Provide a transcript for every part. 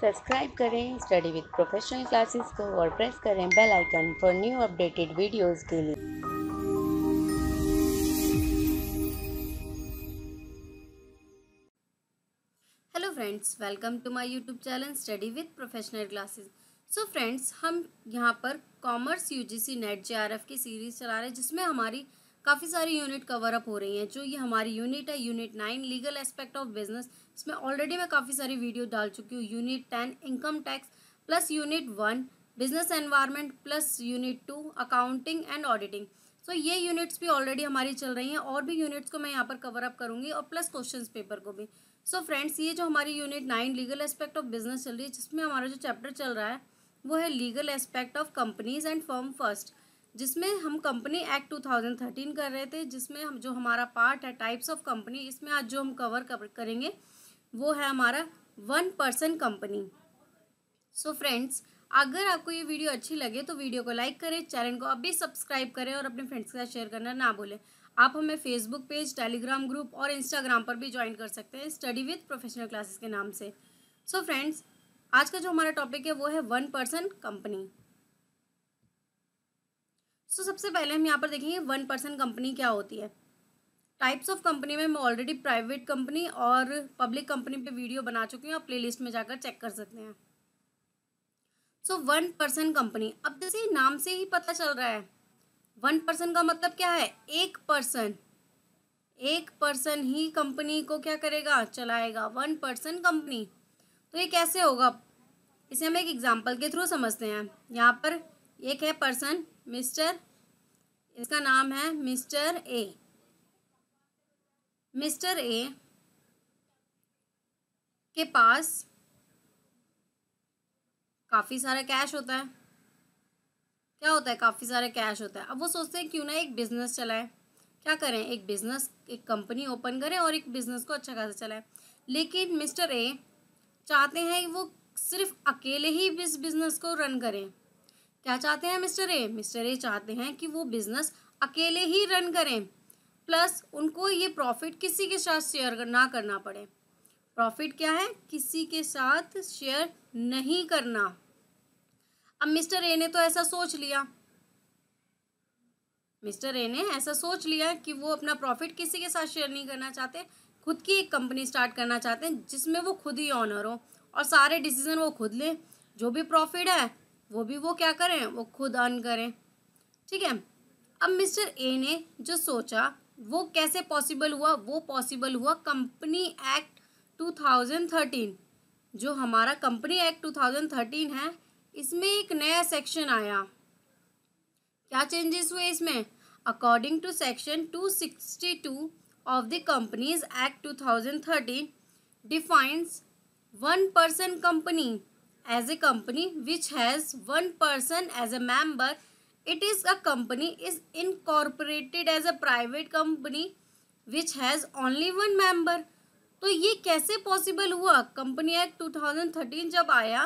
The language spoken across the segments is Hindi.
सब्सक्राइब करें स्टडी विद प्रोफेशनल क्लासेस को और प्रेस करें bell icon for new updated videos के लिए hello friends welcome to my YouTube channel study with professional classes so friends हम यहां पर कॉमर्स यूजीसी नेट जेआरएफ की सीरीज चला रहे हैं जिसमें हमारी काफ़ी सारी यूनिट कवर अप हो रही हैं जो ये हमारी यूनिट है unit nine legal aspect of business इसमें ऑलरेडी मैं काफ़ी सारी वीडियो डाल चुकी हूँ unit ten income tax plus unit one business environment plus unit two accounting and auditing so ये यूनिट्स भी ऑलरेडी हमारी चल रही हैं और भी यूनिट्स को मैं यहाँ पर कवर अप करूँगी और प्लस क्वेश्चन पेपर को भी सो so फ्रेंड्स ये जो हमारी unit nine legal aspect of business चल रही है जिसमें हमारा जो चैप्टर चल रहा है वो है legal aspect of companies and form first जिसमें हम कंपनी एक्ट 2013 कर रहे थे जिसमें हम जो हमारा पार्ट है टाइप्स ऑफ कंपनी इसमें आज जो हम कवर करेंगे वो है हमारा one person company so friends अगर आपको ये वीडियो अच्छी लगे तो वीडियो को लाइक करें चैनल को अभी सब्सक्राइब करें और अपने फ्रेंड्स के साथ शेयर करना ना भूलें आप हमें फेसबुक पेज टेलीग्राम ग्रुप और इंस्टाग्राम पर भी ज्वाइन कर सकते हैं स्टडी विथ प्रोफेशनल क्लासेस के नाम से सो so फ्रेंड्स आज का जो हमारा टॉपिक है वो है one person company so so, सबसे पहले हम यहाँ पर देखेंगे वन परसेंट कंपनी क्या होती है टाइप्स ऑफ कंपनी में मैं ऑलरेडी प्राइवेट कंपनी और पब्लिक कंपनी पे वीडियो बना चुकी हूँ आप प्लेलिस्ट में जाकर चेक कर सकते हैं सो वन परसेंट कंपनी अब जैसे नाम से ही पता चल रहा है वन परसेंट का मतलब क्या है एक पर्सन एक पर्सन ही कंपनी को क्या करेगा चलाएगा वन पर्सन कंपनी तो ये कैसे होगा इसे हम एक एग्जाम्पल के थ्रू समझते हैं यहाँ पर एक है पर्सन मिस्टर इसका नाम है मिस्टर ए मिस्टर ए के पास काफ़ी सारा कैश होता है क्या होता है काफ़ी सारा कैश होता है अब वो सोचते हैं क्यों ना एक बिज़नेस चलाएं क्या करें एक बिज़नेस एक कंपनी ओपन करें और एक बिज़नेस को अच्छा खासा चलाएं लेकिन मिस्टर ए चाहते हैं वो सिर्फ अकेले ही इस बिज़नेस को रन करें क्या चाहते हैं मिस्टर ए मिस्टर ए चाहते हैं कि वो बिजनेस अकेले ही रन करें प्लस उनको ये प्रॉफिट किसी के साथ शेयर ना करना पड़े प्रॉफिट क्या है किसी के साथ शेयर नहीं करना अब मिस्टर ए ने तो ऐसा सोच लिया मिस्टर ए ने ऐसा सोच लिया कि वो अपना प्रॉफिट किसी के साथ शेयर नहीं करना चाहते खुद की एक कंपनी स्टार्ट करना चाहते हैं जिसमें वो खुद ही ऑनर हो और सारे डिसीजन वो खुद लें जो भी प्रॉफिट है वो भी वो क्या करें वो खुद अर्न करें ठीक है अब मिस्टर ए ने जो सोचा वो कैसे पॉसिबल हुआ वो पॉसिबल हुआ कंपनी एक्ट 2013 जो हमारा कंपनी एक्ट 2013 है इसमें एक नया सेक्शन आया क्या चेंजेस हुए इसमें according to section 262 of the companies act 2013 defines one person company as a company which has one person as a member it is a company is incorporated as a private company which has only one member तो ये कैसे पॉसिबल हुआ company act two thousand thirteen जब आया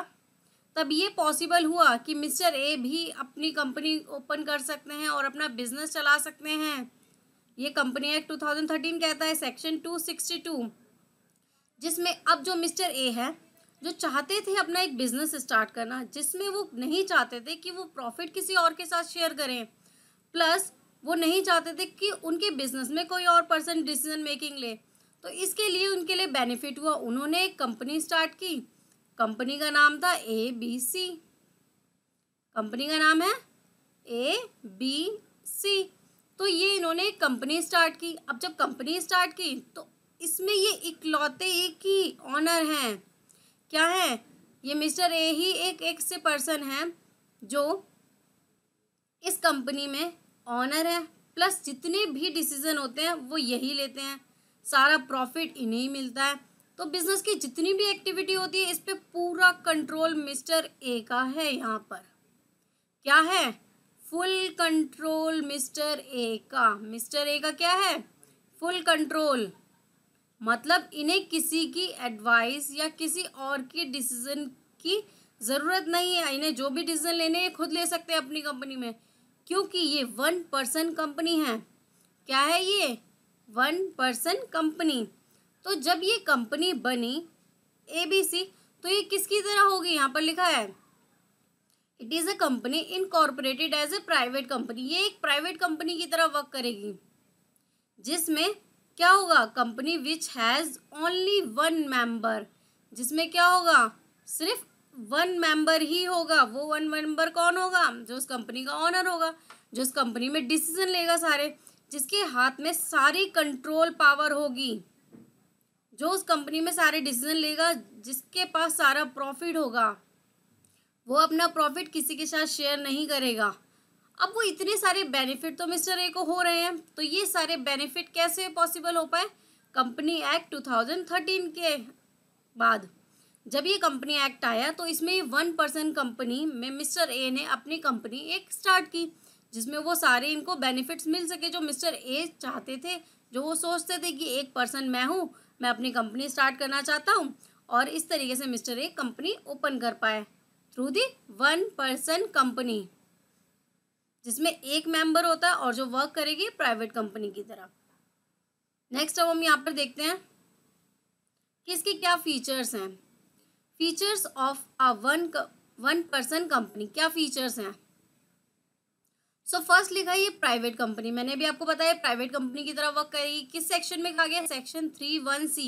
तब ये पॉसिबल हुआ कि मिस्टर ए भी अपनी कंपनी ओपन कर सकते हैं और अपना बिजनेस चला सकते हैं ये company act two thousand thirteen कहता है सेक्शन टू सिक्सटी टू जिसमें अब जो मिस्टर ए है जो चाहते थे अपना एक बिजनेस स्टार्ट करना जिसमें वो नहीं चाहते थे कि वो प्रॉफिट किसी और के साथ शेयर करें प्लस वो नहीं चाहते थे कि उनके बिजनेस में कोई और पर्सन डिसीजन मेकिंग ले तो इसके लिए उनके लिए बेनिफिट हुआ उन्होंने एक कंपनी स्टार्ट की कंपनी का नाम था ए बी सी कंपनी का नाम है ए बी सी तो ये इन्होंने एक कंपनी स्टार्ट की अब जब कंपनी स्टार्ट की तो इसमें ये इकलौते एक ही ऑनर हैं क्या है ये मिस्टर ए ही एक से पर्सन है जो इस कंपनी में ऑनर है प्लस जितने भी डिसीजन होते हैं वो यही लेते हैं सारा प्रॉफिट इन्हें ही मिलता है तो बिजनेस की जितनी भी एक्टिविटी होती है इस पर पूरा कंट्रोल मिस्टर ए का है यहाँ पर क्या है फुल कंट्रोल मिस्टर ए का मिस्टर ए का क्या है फुल कंट्रोल मतलब इन्हें किसी की एडवाइस या किसी और की डिसीजन की ज़रूरत नहीं है इन्हें जो भी डिसीजन लेने हैं खुद ले सकते हैं अपनी कंपनी में क्योंकि ये वन पर्सन कंपनी है क्या है ये वन पर्सन कंपनी तो जब ये कंपनी बनी ए बी सी तो ये किसकी तरह होगी यहाँ पर लिखा है it is a company corporated as a private company ये एक प्राइवेट कंपनी की तरह वर्क करेगी जिसमें क्या होगा company which has only one member जिसमें क्या होगा सिर्फ वन मेंबर ही होगा वो वन मेंबर कौन होगा जो उस कंपनी का ऑनर होगा जो उस कंपनी में डिसीजन लेगा सारे जिसके हाथ में सारी कंट्रोल पावर होगी जो उस कंपनी में सारे डिसीजन लेगा जिसके पास सारा प्रॉफिट होगा वो अपना प्रॉफिट किसी के साथ शेयर नहीं करेगा अब वो इतने सारे बेनिफिट तो मिस्टर ए को हो रहे हैं तो ये सारे बेनिफिट कैसे पॉसिबल हो पाए कंपनी एक्ट 2013 के बाद जब ये कंपनी एक्ट आया तो इसमें वन परसेंट कंपनी में मिस्टर ए ने अपनी कंपनी एक स्टार्ट की जिसमें वो सारे इनको बेनिफिट्स मिल सके जो मिस्टर ए चाहते थे जो वो सोचते थे कि एक पर्सन मैं हूँ मैं अपनी कंपनी स्टार्ट करना चाहता हूँ और इस तरीके से मिस्टर ए कंपनी ओपन कर पाए through the one person company जिसमें एक मेंबर होता है और जो वर्क करेगी प्राइवेट कंपनी की तरह नेक्स्ट अब हम यहाँ पर देखते हैं कि इसके क्या फीचर्स हैं features of a one one person company क्या फीचर्स हैं सो फर्स्ट लिखा ये प्राइवेट कंपनी मैंने अभी आपको बताया प्राइवेट कंपनी की तरह वर्क करेगी किस सेक्शन में कहा गया section three one C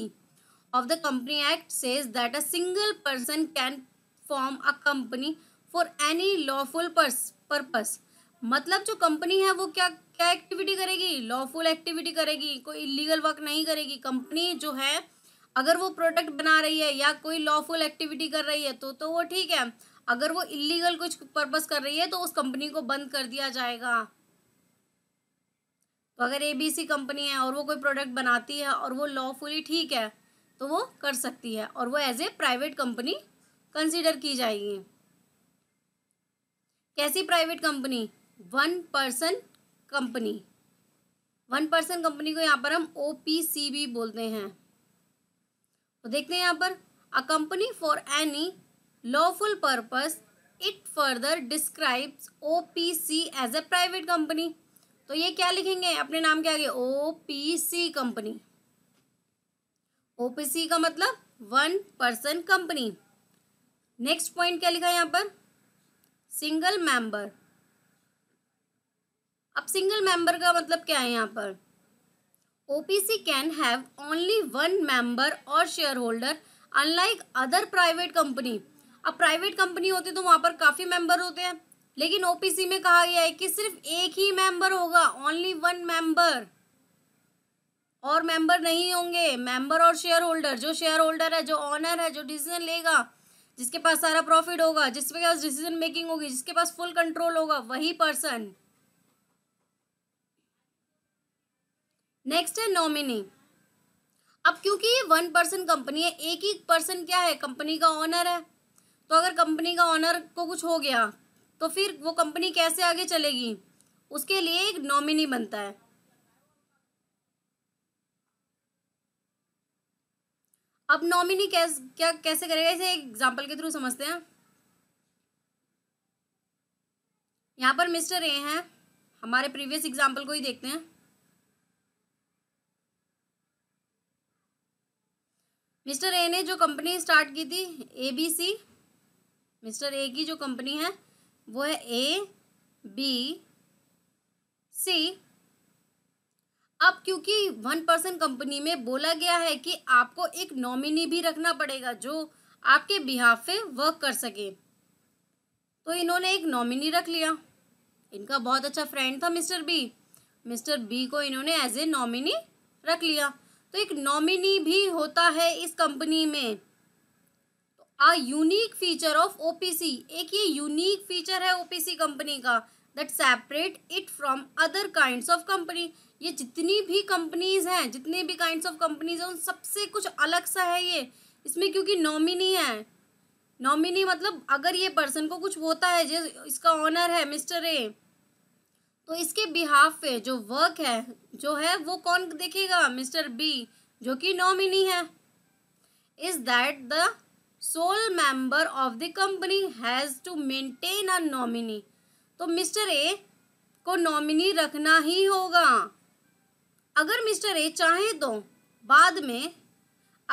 of the company act says that a single person can form a company for any lawful purpose मतलब जो कंपनी है वो क्या क्या एक्टिविटी करेगी लॉफुल एक्टिविटी करेगी कोई इलीगल वर्क नहीं करेगी कंपनी जो है अगर वो प्रोडक्ट बना रही है या कोई लॉफुल एक्टिविटी कर रही है तो तो वो ठीक है अगर वो इलीगल कुछ पर्पस कर रही है तो उस कंपनी को बंद कर दिया जाएगा तो अगर एबीसी कंपनी है और वो कोई प्रोडक्ट बनाती है और वो लॉफुली ठीक है तो वो कर सकती है और वो as a private company consider की जाएगी कैसी private company one person company one person company को यहाँ पर हम ओ पी सी भी बोलते हैं तो देखते हैं यहाँ पर a company for any lawful purpose it further describes O P C as a private company तो ये क्या लिखेंगे अपने नाम के आगे O P C company O P C का मतलब one person company next point क्या लिखा है यहाँ पर सिंगल मेंबर अब सिंगल मेंबर का मतलब क्या है यहाँ पर O P C can have only one member और shareholder unlike other private company अब प्राइवेट कंपनी होती तो वहाँ पर काफ़ी मेंबर होते हैं लेकिन ओ पी सी में कहा गया है कि सिर्फ एक ही मेंबर होगा ओनली वन मेंबर और मेंबर नहीं होंगे मेंबर और शेयर होल्डर जो शेयर होल्डर है जो ऑनर है जो डिसीजन लेगा जिसके पास सारा प्रॉफिट होगा जिसके पास डिसीजन मेकिंग होगी जिसके पास फुल कंट्रोल होगा वही पर्सन नेक्स्ट है नॉमिनी अब क्योंकि ये वन पर्सन कंपनी है एक ही पर्सन क्या है कंपनी का ऑनर है तो अगर कंपनी का ऑनर को कुछ हो गया तो फिर वो कंपनी कैसे आगे चलेगी उसके लिए एक नॉमिनी बनता है अब नॉमिनी कैस क्या कैसे करेगा इसे एग्जाम्पल के थ्रू समझते हैं यहाँ पर मिस्टर ए हैं हमारे प्रीवियस एग्जाम्पल को ही देखते हैं मिस्टर ए ने जो कंपनी स्टार्ट की थी A B C mister A की जो कंपनी है वो है ए बी सी अब क्योंकि वन पर्सन कंपनी में बोला गया है कि आपको एक नॉमिनी भी रखना पड़ेगा जो आपके बिहाफ पे वर्क कर सके तो इन्होंने एक नॉमिनी रख लिया इनका बहुत अच्छा फ्रेंड था मिस्टर बी मिस्टर बी को इन्होंने एज ए नॉमिनी रख लिया तो एक नॉमिनी भी होता है इस कंपनी में a unique feature of OPC एक ये यूनिक फीचर है ओपीसी कंपनी का that separate it from other kind of company ये जितनी भी कंपनीज हैं जितने भी काइंड ऑफ कंपनीज हैं उन सबसे कुछ अलग सा है ये इसमें क्योंकि नॉमिनी है नॉमिनी मतलब अगर ये पर्सन को कुछ होता है जो इसका ऑनर है मिस्टर ए तो इसके बिहाफ पे जो वर्क है जो है वो कौन देखेगा मिस्टर बी जो कि नॉमिनी है is that the sole member of the company has to maintain a nominee तो मिस्टर ए को नॉमिनी रखना ही होगा अगर मिस्टर ए चाहे तो बाद में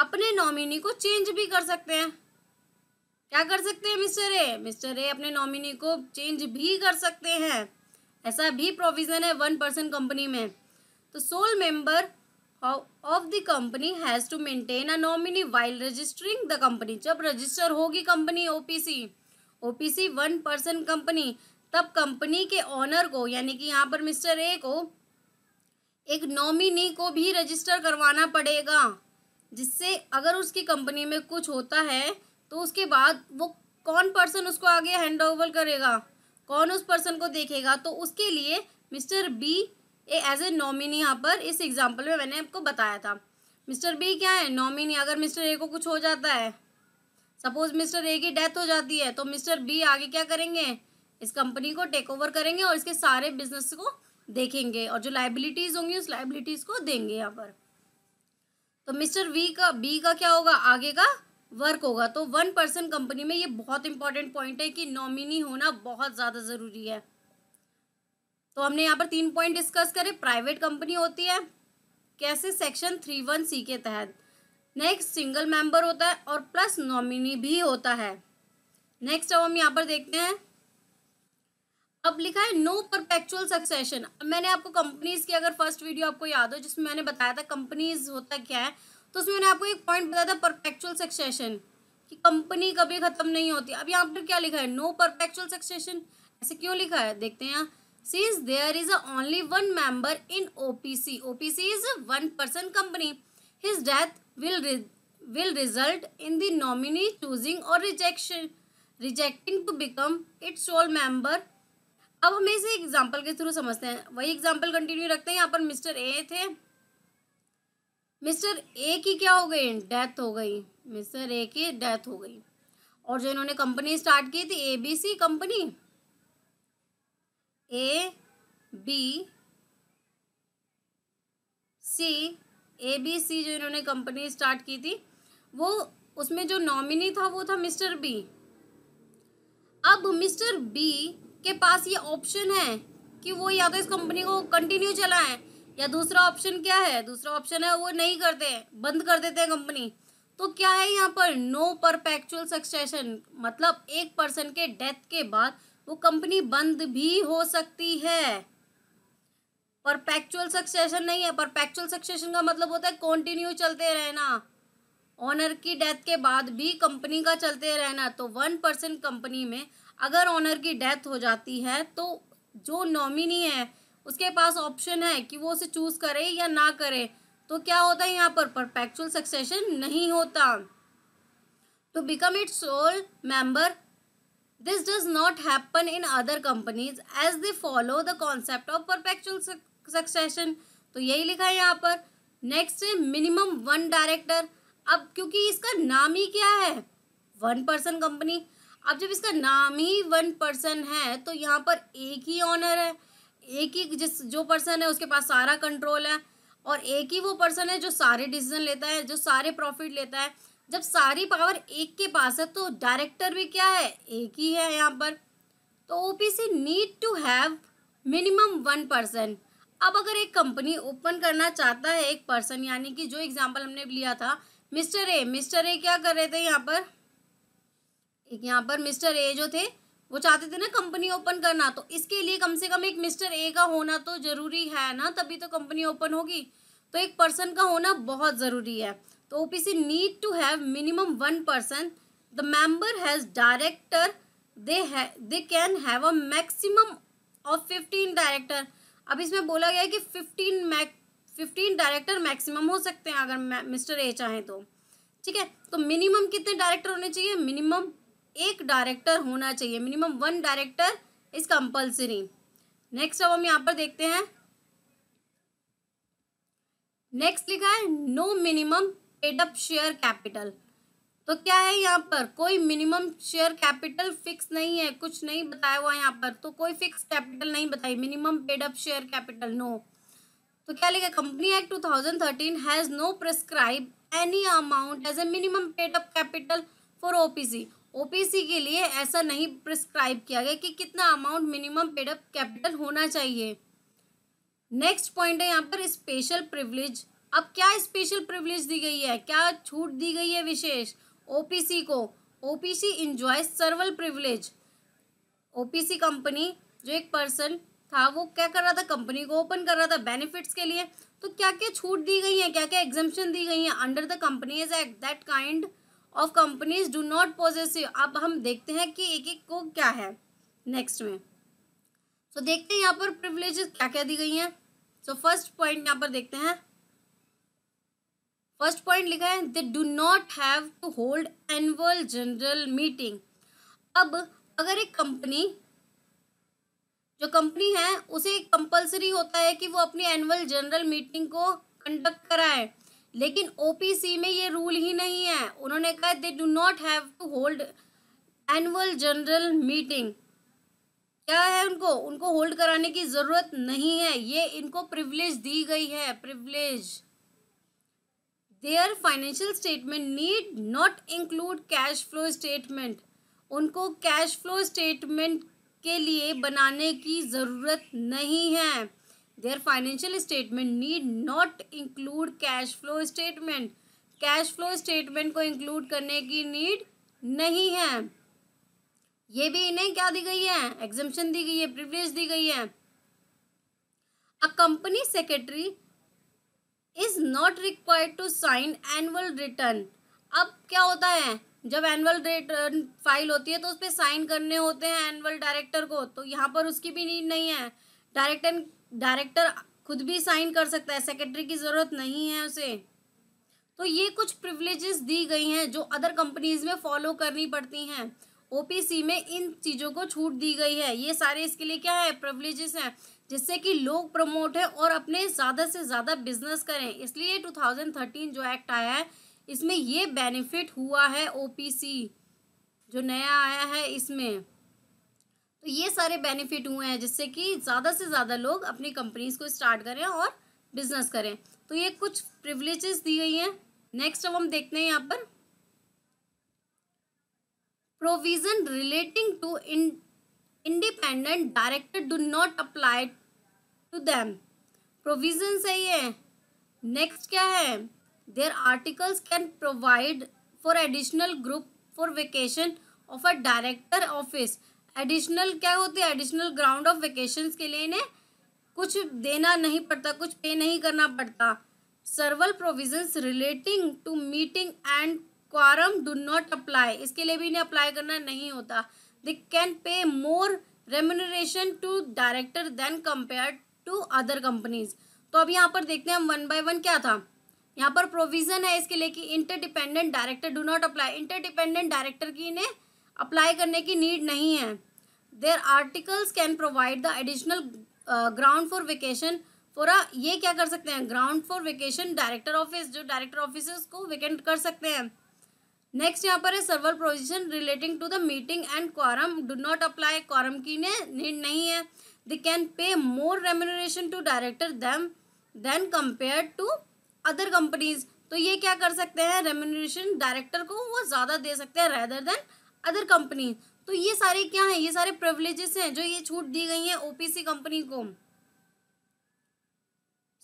अपने नॉमिनी को चेंज भी कर सकते हैं क्या कर सकते हैं मिस्टर ए मिस्टर ए अपने नॉमिनी को चेंज भी कर सकते हैं ऐसा भी प्रोविजन है वन पर्सन कंपनी में तो sole member of the company has to maintain a nominee while registering the company जब रजिस्टर होगी company OPC OPC one person company तब कंपनी के ऑनर को यानी कि यहाँ पर मिस्टर ए को एक नॉमिनी को भी रजिस्टर करवाना पड़ेगा जिससे अगर उसकी कंपनी में कुछ होता है तो उसके बाद वो कौन पर्सन उसको आगे हैंड ओवर करेगा कौन उस पर्सन को देखेगा तो उसके लिए mister B as a nominee यहाँ पर इस एग्जाम्पल में मैंने आपको बताया था मिस्टर बी क्या है नॉमिनी अगर मिस्टर ए को कुछ हो जाता है सपोज मिस्टर ए की डेथ हो जाती है तो मिस्टर बी आगे क्या करेंगे इस कंपनी को टेक ओवर करेंगे और इसके सारे बिजनेस को देखेंगे और जो लाइबिलिटीज़ होंगी उस लाइबिलिटीज़ को देंगे यहाँ पर तो मिस्टर वी का बी का क्या होगा आगे का वर्क होगा तो वन पर्सन कंपनी में ये बहुत इंपॉर्टेंट पॉइंट है कि नॉमिनी होना बहुत ज़्यादा ज़रूरी है तो हमने यहाँ पर तीन पॉइंट डिस्कस करे प्राइवेट कंपनी होती है कैसे सेक्शन थ्री वन सी के तहत नेक्स्ट सिंगल मेंबर होता है और प्लस नॉमिनी भी होता है नेक्स्ट अब हम यहाँ पर देखते हैं अब लिखा है नो परपेक्चुअल सक्सेशन मैंने आपको कंपनीज की अगर फर्स्ट वीडियो आपको याद हो जिसमें मैंने बताया था कंपनीज होता क्या है तो उसमें मैंने आपको एक पॉइंट बताया था परपेक्चुअल सक्सेशन कि कंपनी कभी खत्म नहीं होती अब यहाँ पर क्या लिखा है नो परपेक्चुअल सक्सेशन ऐसे क्यों लिखा है देखते हैं सीज there is only one member in O P C O P C is one person company his death will will result in the nominee choosing और rejection rejecting to become its all member अब हमें इसे एग्जाम्पल के थ्रू समझते हैं वही एग्जाम्पल कंटिन्यू रखते हैं यहाँ पर मिस्टर ए थे मिस्टर ए की क्या हो गई डेथ हो गई मिस्टर ए की डेथ हो गई और जो इन्होंने कंपनी स्टार्ट की थी A B C company A B C A B C जो इन्होंने कंपनी स्टार्ट की थी वो उसमें जो नॉमिनी था वो था मिस्टर बी अब मिस्टर बी के पास ये ऑप्शन है कि वो या तो इस कंपनी को कंटिन्यू चलाएं या दूसरा ऑप्शन क्या है दूसरा ऑप्शन है वो नहीं करते बंद कर देते हैं कंपनी तो क्या है यहाँ पर नो परपैक्चुअल सक्सेशन मतलब एक पर्सन के डेथ के बाद वो कंपनी बंद भी हो सकती है परपैक्चुअल सक्सेशन नहीं है परपैक्चुअल सक्सेशन का मतलब होता है कॉन्टिन्यू चलते रहना ऑनर की डेथ के बाद भी कंपनी का चलते रहना तो वन परसेंट कंपनी में अगर ऑनर की डेथ हो जाती है तो जो नॉमिनी है उसके पास ऑप्शन है कि वो उसे चूज करे या ना करे तो क्या होता है यहाँ पर परफेक्चुअल सक्सेशन नहीं होता तो become it sole member this does not happen in other companies as they follow the concept of perpetual succession तो यही लिखा है यहाँ पर नेक्स्ट है मिनिमम वन डायरेक्टर अब क्योंकि इसका नाम ही क्या है वन पर्सन कंपनी अब जब इसका नाम ही वन पर्सन है तो यहाँ पर एक ही ऑनर है एक ही जिस जो पर्सन है उसके पास सारा कंट्रोल है और एक ही वो पर्सन है जो सारे डिसीजन लेता है जो सारे प्रॉफिट लेता है जब सारी पावर एक के पास है तो डायरेक्टर भी क्या है एक ही है यहाँ पर तो C need to have minimum one person अब अगर एक कंपनी ओपन करना चाहता है एक पर्सन यानी कि जो एग्जाम्पल हमने लिया था मिस्टर ए मिस्टर ए क्या कर रहे थे यहाँ पर एक यहाँ पर मिस्टर ए जो थे वो चाहते थे ना कंपनी ओपन करना तो इसके लिए कम से कम एक मिस्टर ए का होना तो जरूरी है ना तभी तो कंपनी ओपन होगी तो एक पर्सन का होना बहुत ज़रूरी है तो OPC need to have minimum one person the member has director they है they can have a maximum of fifteen director अब इसमें बोला गया है कि fifteen max fifteen director maximum हो सकते हैं अगर मिस्टर ए चाहें तो ठीक है तो मिनिमम कितने डायरेक्टर होने चाहिए मिनिमम एक डायरेक्टर होना चाहिए minimum one director is compulsory next अब हम यहाँ पर देखते हैं नेक्स्ट लिखा है no minimum paid up share capital तो क्या है यहाँ पर कोई मिनिमम शेयर कैपिटल फिक्स नहीं है कुछ नहीं बताया हुआ यहाँ पर तो कोई फिक्स कैपिटल नहीं बताई minimum paid up share capital no तो क्या लिखा company act two thousand thirteen has no prescribe any amount as a minimum paid up capital for OPC OPC के लिए ऐसा नहीं प्रिस्क्राइब किया गया कि कितना अमाउंट मिनिमम पेडअप कैपिटल होना चाहिए नेक्स्ट पॉइंट है यहाँ पर स्पेशल प्रिविलेज अब क्या स्पेशल प्रिविलेज दी गई है क्या छूट दी गई है विशेष ओपीसी को OPC enjoy several privilege OPC company जो एक पर्सन था वो क्या कर रहा था कंपनी को ओपन कर रहा था बेनिफिट्स के लिए तो क्या क्या छूट दी गई है क्या क्या एग्जामेशन दी गई है under the company as act that kind of companies do not possessive अब हम देखते हैं कि एक एक को क्या है नेक्स्ट में सो so, देखते हैं यहाँ पर प्रिवलेज क्या क्या दी गई हैं सो फर्स्ट पॉइंट यहाँ पर देखते हैं फर्स्ट पॉइंट लिखा है they do not have to hold annual general meeting अब अगर एक कंपनी जो कंपनी है उसे कंपलसरी होता है कि वो अपनी एनुअल जनरल मीटिंग को कंडक्ट कराए लेकिन ओपीसी में ये रूल ही नहीं है उन्होंने कहा they do not have to hold annual general meeting क्या है उनको उनको होल्ड कराने की ज़रूरत नहीं है ये इनको प्रिविलेज दी गई है privilege their financial statement need not include cash flow statement उनको कैश फ्लो स्टेटमेंट के लिए बनाने की ज़रूरत नहीं है their financial statement need not include cash flow statement cash flow statement को इंक्लूड करने की नीड नहीं है ये भी इन्हें क्या दी गई है एग्जामेशन दी गई है प्रिविलेज दी गई है a company secretary is not required to sign annual return अब क्या होता है जब एनुअल रिटर्न फाइल होती है तो उस पर साइन करने होते हैं एनुअल डायरेक्टर को तो यहाँ पर उसकी भी नीड नहीं है डायरेक्टर डायरेक्टर खुद भी साइन कर सकता है सेक्रेटरी की ज़रूरत नहीं है उसे तो ये कुछ प्रिविलेजेस दी गई हैं जो अदर कंपनीज में फॉलो करनी पड़ती हैं ओपीसी में इन चीज़ों को छूट दी गई है ये सारे इसके लिए क्या है प्रिविलेजेस हैं जिससे कि लोग प्रमोट हैं और अपने ज़्यादा से ज़्यादा बिजनेस करें इसलिए 2013 जो एक्ट आया है इसमें ये बेनिफिट हुआ है ओपीसी जो नया आया है इसमें तो ये सारे बेनिफिट हुए हैं जिससे कि ज़्यादा से ज़्यादा लोग अपनी कंपनीज को स्टार्ट करें और बिजनेस करें तो ये कुछ प्रिवलेजेस दी गई हैं नेक्स्ट अब हम देखते हैं यहाँ पर provision relating to independent director do not apply to them provision है ये नेक्स्ट क्या है their articles can provide for additional group for vacation of a director office additional क्या होती है एडिशनल ग्राउंड ऑफ वेकेशन के लिए इन्हें कुछ देना नहीं पड़ता कुछ पे नहीं करना पड़ता several provisions relating to meeting and quorum do not apply इसके लिए भी इन्हें अप्लाई करना नहीं होता they can pay more remuneration to director than compare to other companies तो अब यहाँ पर देखते हैं हम वन बाय वन क्या था यहाँ पर प्रोविजन है इसके लिए कि interdependent director do not apply interdependent director की इन्हें अप्लाई करने की नीड नहीं है their articles can provide the additional ground for vacation for a ये क्या कर सकते हैं ground for vacation director office जो डायरेक्टर ऑफिस को वेकेंट कर सकते हैं नेक्स्ट यहाँ पर है several provision relating to the meeting and quorum do not apply quorum की ने नीड नहीं है they can pay more remuneration to director them than compare to other companies तो ये क्या कर सकते हैं रेम्यूनरेशन डायरेक्टर को वो ज़्यादा दे सकते हैं रेदर देन अदर कंपनी तो ये सारे क्या हैं ये सारे प्रिवलेजेस हैं जो ये छूट दी गई है ओपीसी कंपनी को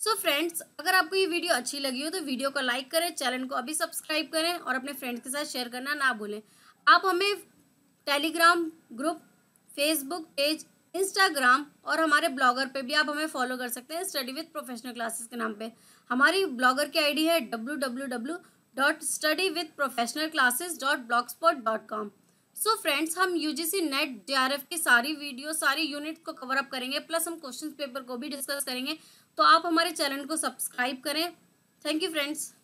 सो so फ्रेंड्स अगर आपको ये वीडियो अच्छी लगी हो तो वीडियो को लाइक करें चैनल को अभी सब्सक्राइब करें और अपने फ्रेंड्स के साथ शेयर करना ना भूलें आप हमें Telegram group Facebook page Instagram और हमारे ब्लॉगर पे भी आप हमें फॉलो कर सकते हैं स्टडी विद प्रोफेशनल क्लासेस के नाम पे हमारी ब्लॉगर की आईडी है W W W dot study with professional classes dot blogspot dot com so so friends हम यूजीसी नेट एफ की सारी वीडियो सारी यूनिट को कवर अप करेंगे प्लस हम क्वेश्चन पेपर को भी डिस्कस करेंगे तो आप हमारे चैनल को सब्सक्राइब करें थैंक यू फ्रेंड्स